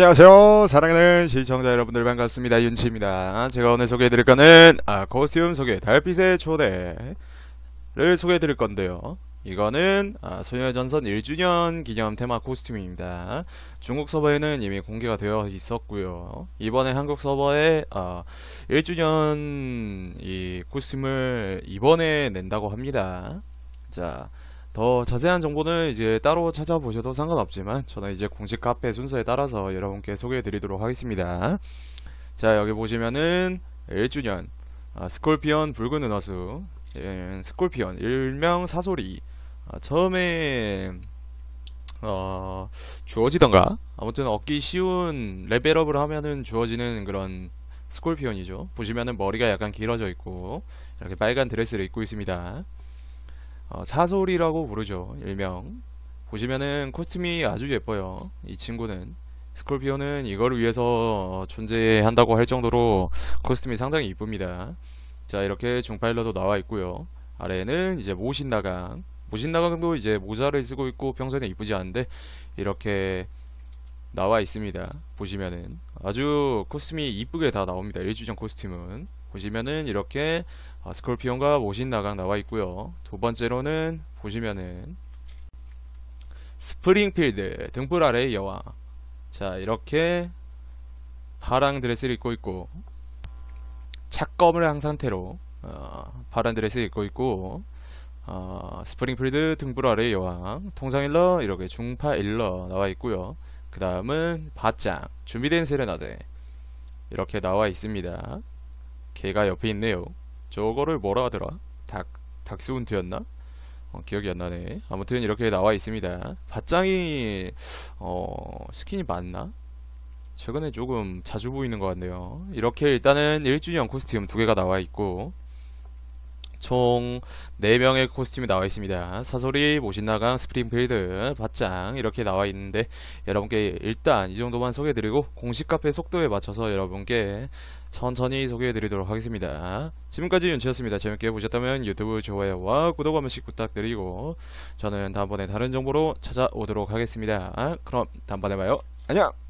안녕하세요 사랑하는 시청자 여러분들 반갑습니다 윤치입니다 제가 오늘 소개해드릴 거는 아, 코스튬 소개 달빛의 초대를 소개해드릴 건데요 이거는 아, 소녀의 전선 1주년 기념 테마 코스튬입니다 중국 서버에는 이미 공개가 되어 있었고요 이번에 한국 서버에 아, 1주년 이 코스튬을 이번에 낸다고 합니다 자더 자세한 정보는 이제 따로 찾아보셔도 상관없지만 저는 이제 공식 카페 순서에 따라서 여러분께 소개해 드리도록 하겠습니다 자 여기 보시면은 1주년 아, 스콜피언 붉은 은화수 예, 스콜피언 일명 사소리 아, 처음에 어, 주어지던가 아무튼 얻기 쉬운 레벨업을 하면은 주어지는 그런 스콜피언이죠 보시면은 머리가 약간 길어져 있고 이렇게 빨간 드레스를 입고 있습니다 어, 사솔이라고 부르죠 일명 보시면은 코스튬이 아주 예뻐요 이 친구는 스콜피오는 이걸 위해서 존재한다고 할 정도로 코스튬이 상당히 이쁩니다 자 이렇게 중파일러도 나와 있고요 아래에는 이제 모신나강 모신나강도 이제 모자를 쓰고 있고 평소에는 이쁘지 않은데 이렇게 나와 있습니다 보시면은 아주 코스튬이 이쁘게 다 나옵니다. 일주전 코스튬은 보시면은 이렇게 아, 스콜피온과 모신 나강 나와 있고요. 두 번째로는 보시면은 스프링필드 등불 아래의 여왕 자 이렇게 파란 드레스를 입고 있고 착검을 한 상태로 어, 파란 드레스를 입고 있고 어, 스프링필드 등불 아래의 여왕 통상 일러 이렇게 중파 일러 나와 있고요. 그 다음은 바짱 준비된 세레나데 이렇게 나와 있습니다 개가 옆에 있네요 저거를 뭐라 하더라? 닥, 닥스훈트였나? 어, 기억이 안 나네 아무튼 이렇게 나와 있습니다 바짱이 어, 스킨이 맞나? 최근에 조금 자주 보이는 것 같네요 이렇게 일단은 1주년 코스튬 두 개가 나와 있고 총 4명의 코스튬이 나와 있습니다. 사소리, 모신나강, 스프링필드, 바짱 이렇게 나와 있는데 여러분께 일단 이 정도만 소개해드리고 공식 카페 속도에 맞춰서 여러분께 천천히 소개해드리도록 하겠습니다. 지금까지 윤치였습니다. 재밌게 보셨다면 유튜브 좋아요와 구독 한 번씩 부탁드리고 저는 다음번에 다른 정보로 찾아오도록 하겠습니다. 그럼 다음번에 봐요. 안녕!